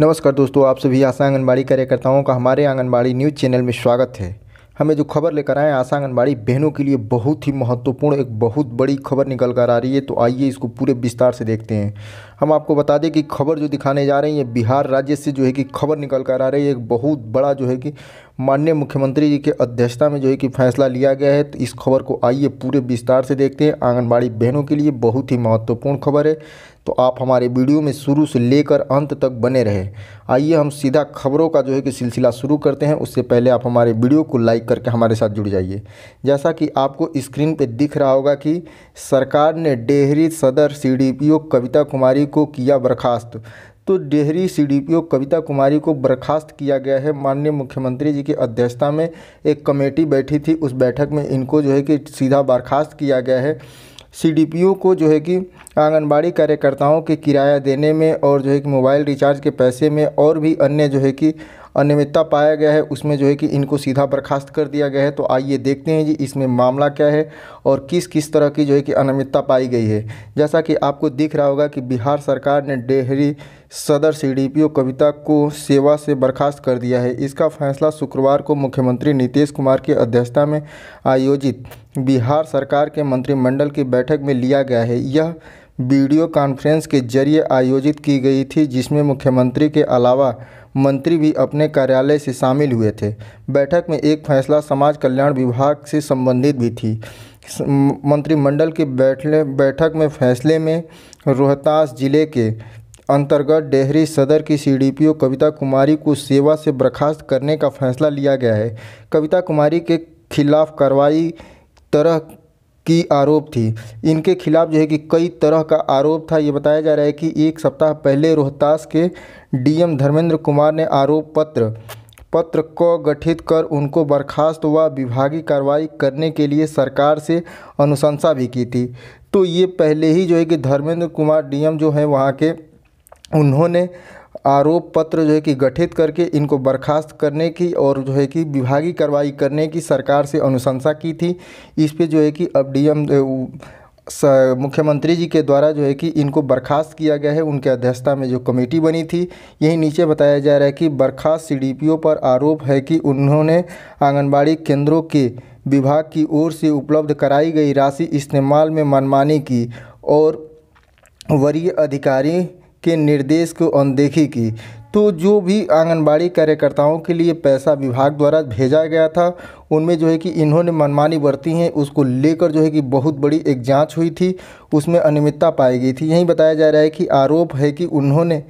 नमस्कार दोस्तों आप सभी आशा आंगनबाड़ी कार्यकर्ताओं का हमारे आंगनबाड़ी न्यूज़ चैनल में स्वागत है हमें जो खबर लेकर आए आशा आंगनबाड़ी बहनों के लिए बहुत ही महत्वपूर्ण एक बहुत बड़ी खबर निकल कर आ रही है तो आइए इसको पूरे विस्तार से देखते हैं हम आपको बता दें कि खबर जो दिखाने जा हैं ये बिहार राज्य से जो है कि खबर निकल कर आ रही है एक बहुत बड़ा जो है कि माननीय मुख्यमंत्री जी के अध्यक्षता में जो है कि फैसला लिया गया है तो इस खबर को आइए पूरे विस्तार से देखते हैं आंगनबाड़ी बहनों के लिए बहुत ही महत्वपूर्ण खबर है तो आप हमारे वीडियो में शुरू से लेकर अंत तक बने रहे आइए हम सीधा खबरों का जो है कि सिलसिला शुरू करते हैं उससे पहले आप हमारे वीडियो को लाइक करके हमारे साथ जुड़ जाइए जैसा कि आपको स्क्रीन पर दिख रहा होगा कि सरकार ने डेहरी सदर सी कविता कुमारी को किया बर्खास्त तो डेहरी सीडीपीओ कविता कुमारी को बर्खास्त किया गया है माननीय मुख्यमंत्री जी की अध्यक्षता में एक कमेटी बैठी थी उस बैठक में इनको जो है कि सीधा बर्खास्त किया गया है सीडीपीओ को जो है कि आंगनबाड़ी कार्यकर्ताओं के किराया देने में और जो है कि मोबाइल रिचार्ज के पैसे में और भी अन्य जो है कि अनियमितता पाया गया है उसमें जो है कि इनको सीधा बर्खास्त कर दिया गया है तो आइए देखते हैं जी इसमें मामला क्या है और किस किस तरह की जो है कि अनियमितता पाई गई है जैसा कि आपको दिख रहा होगा कि बिहार सरकार ने डेहरी सदर सीडीपीओ कविता को सेवा से बर्खास्त कर दिया है इसका फैसला शुक्रवार को मुख्यमंत्री नीतीश कुमार की अध्यक्षता में आयोजित बिहार सरकार के मंत्रिमंडल की बैठक में लिया गया है यह वीडियो कॉन्फ्रेंस के जरिए आयोजित की गई थी जिसमें मुख्यमंत्री के अलावा मंत्री भी अपने कार्यालय से शामिल हुए थे बैठक में एक फैसला समाज कल्याण विभाग से संबंधित भी थी मंत्रिमंडल के बैठने बैठक में फैसले में रोहतास जिले के अंतर्गत डेहरी सदर की सीडीपीओ कविता कुमारी को सेवा से बर्खास्त करने का फैसला लिया गया है कविता कुमारी के खिलाफ कार्रवाई तरह की आरोप थी इनके खिलाफ जो है कि कई तरह का आरोप था ये बताया जा रहा है कि एक सप्ताह पहले रोहतास के डीएम धर्मेंद्र कुमार ने आरोप पत्र पत्र को गठित कर उनको बर्खास्त व विभागीय कार्रवाई करने के लिए सरकार से अनुशंसा भी की थी तो ये पहले ही जो है कि धर्मेंद्र कुमार डीएम जो हैं वहाँ के उन्होंने आरोप पत्र जो है कि गठित करके इनको बर्खास्त करने की और जो है कि विभागीय कार्रवाई करने की सरकार से अनुशंसा की थी इस पे जो है कि अब डीएम मुख्यमंत्री जी के द्वारा जो है कि इनको बर्खास्त किया गया है उनके अध्यक्षता में जो कमेटी बनी थी यही नीचे बताया जा रहा है कि बर्खास्त सीडीपीओ पर आरोप है कि उन्होंने आंगनबाड़ी केंद्रों के विभाग की ओर से उपलब्ध कराई गई राशि इस्तेमाल में मनमानी की और वरीय अधिकारी के निर्देश को अनदेखी की तो जो भी आंगनबाड़ी कार्यकर्ताओं के लिए पैसा विभाग द्वारा भेजा गया था उनमें जो है कि इन्होंने मनमानी बरती हैं उसको लेकर जो है कि बहुत बड़ी एक जांच हुई थी उसमें अनियमितता पाई गई थी यही बताया जा रहा है कि आरोप है कि उन्होंने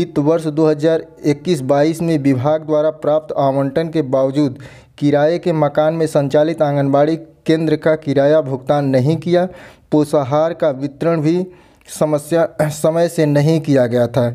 वित्त वर्ष 2021-22 में विभाग द्वारा प्राप्त आवंटन के बावजूद किराए के मकान में संचालित आंगनबाड़ी केंद्र का किराया भुगतान नहीं किया पोषाहार का वितरण भी समस्या समय से नहीं किया गया था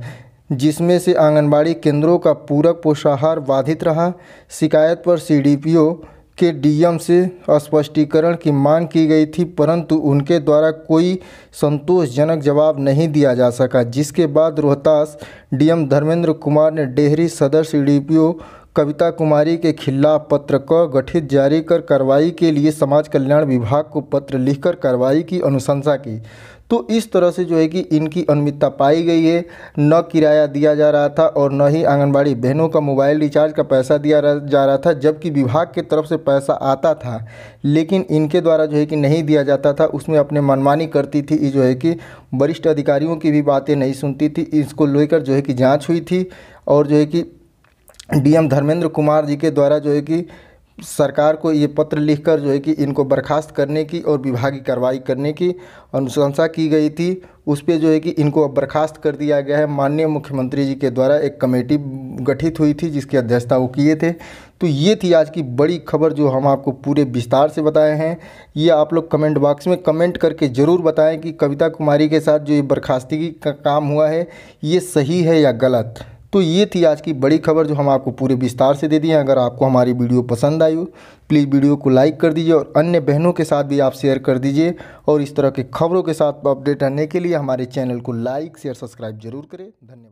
जिसमें से आंगनबाड़ी केंद्रों का पूरक पोषाहार बाधित रहा शिकायत पर सीडीपीओ के डीएम से स्पष्टीकरण की मांग की गई थी परंतु उनके द्वारा कोई संतोषजनक जवाब नहीं दिया जा सका जिसके बाद रोहतास डीएम धर्मेंद्र कुमार ने डेहरी सदर सीडीपीओ कविता कुमारी के खिलाफ पत्र क गठित जारी कर कार्रवाई के लिए समाज कल्याण विभाग को पत्र लिखकर कार्रवाई की अनुशंसा की तो इस तरह से जो है कि इनकी अनियमितता पाई गई है न किराया दिया जा रहा था और न ही आंगनबाड़ी बहनों का मोबाइल रिचार्ज का पैसा दिया जा रहा था जबकि विभाग के तरफ से पैसा आता था लेकिन इनके द्वारा जो है कि नहीं दिया जाता था उसमें अपने मनमानी करती थी जो है कि वरिष्ठ अधिकारियों की भी बातें नहीं सुनती थी इसको लेकर जो है कि जाँच हुई थी और जो है कि डीएम धर्मेंद्र कुमार जी के द्वारा जो है कि सरकार को ये पत्र लिखकर जो है कि इनको बर्खास्त करने की और विभागीय कार्रवाई करने की अनुशंसा की गई थी उस पर जो है कि इनको अब बर्खास्त कर दिया गया है माननीय मुख्यमंत्री जी के द्वारा एक कमेटी गठित हुई थी जिसकी अध्यक्षता वो किए थे तो ये थी आज की बड़ी खबर जो हम आपको पूरे विस्तार से बताए हैं ये आप लोग कमेंट बॉक्स में कमेंट करके ज़रूर बताएं कि कविता कुमारी के साथ जो ये बर्खास्तगी का काम हुआ है ये सही है या गलत तो ये थी आज की बड़ी खबर जो हम आपको पूरे विस्तार से दे दी अगर आपको हमारी वीडियो पसंद आई हो प्लीज़ वीडियो को लाइक कर दीजिए और अन्य बहनों के साथ भी आप शेयर कर दीजिए और इस तरह के खबरों के साथ अपडेट रहने के लिए हमारे चैनल को लाइक शेयर सब्सक्राइब जरूर करें धन्यवाद